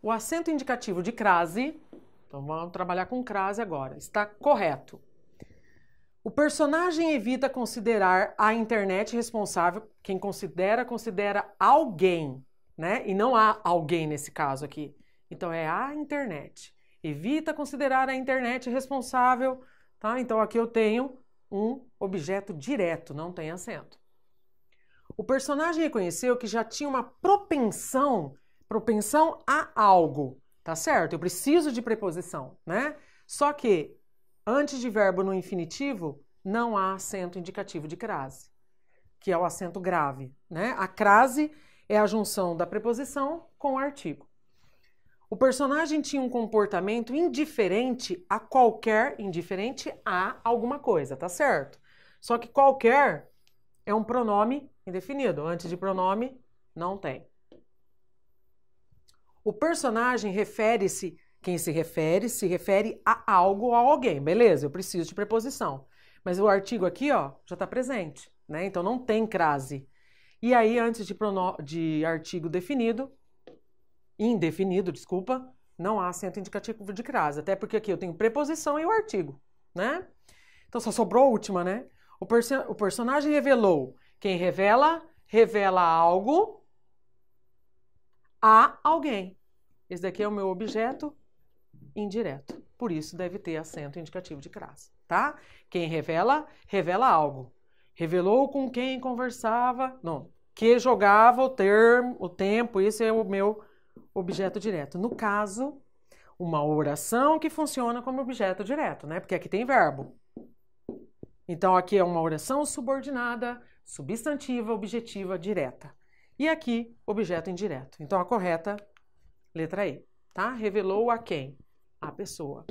O acento indicativo de crase, então vamos trabalhar com crase agora, está correto. O personagem evita considerar a internet responsável, quem considera, considera alguém, né? E não há alguém nesse caso aqui. Então é a internet. Evita considerar a internet responsável, tá? Então aqui eu tenho um objeto direto, não tem acento. O personagem reconheceu que já tinha uma propensão propensão a algo, tá certo? Eu preciso de preposição, né? Só que antes de verbo no infinitivo não há acento indicativo de crase, que é o acento grave, né? A crase é a junção da preposição com o artigo. O personagem tinha um comportamento indiferente a qualquer, indiferente a alguma coisa, tá certo? Só que qualquer é um pronome indefinido. Antes de pronome, não tem. O personagem refere-se, quem se refere, se refere a algo ou a alguém, beleza? Eu preciso de preposição. Mas o artigo aqui, ó, já está presente, né? Então não tem crase. E aí, antes de, prono... de artigo definido, indefinido, desculpa, não há acento indicativo de crase. Até porque aqui eu tenho preposição e o artigo, né? Então só sobrou a última, né? O, perso... o personagem revelou. Quem revela, revela algo a alguém. Esse daqui é o meu objeto indireto. Por isso deve ter acento indicativo de crase, tá? Quem revela, revela algo. Revelou com quem conversava, não, que jogava o termo, o tempo, esse é o meu objeto direto. No caso, uma oração que funciona como objeto direto, né? Porque aqui tem verbo. Então aqui é uma oração subordinada, substantiva, objetiva, direta. E aqui, objeto indireto. Então a correta Letra E, tá? Revelou a quem? A pessoa.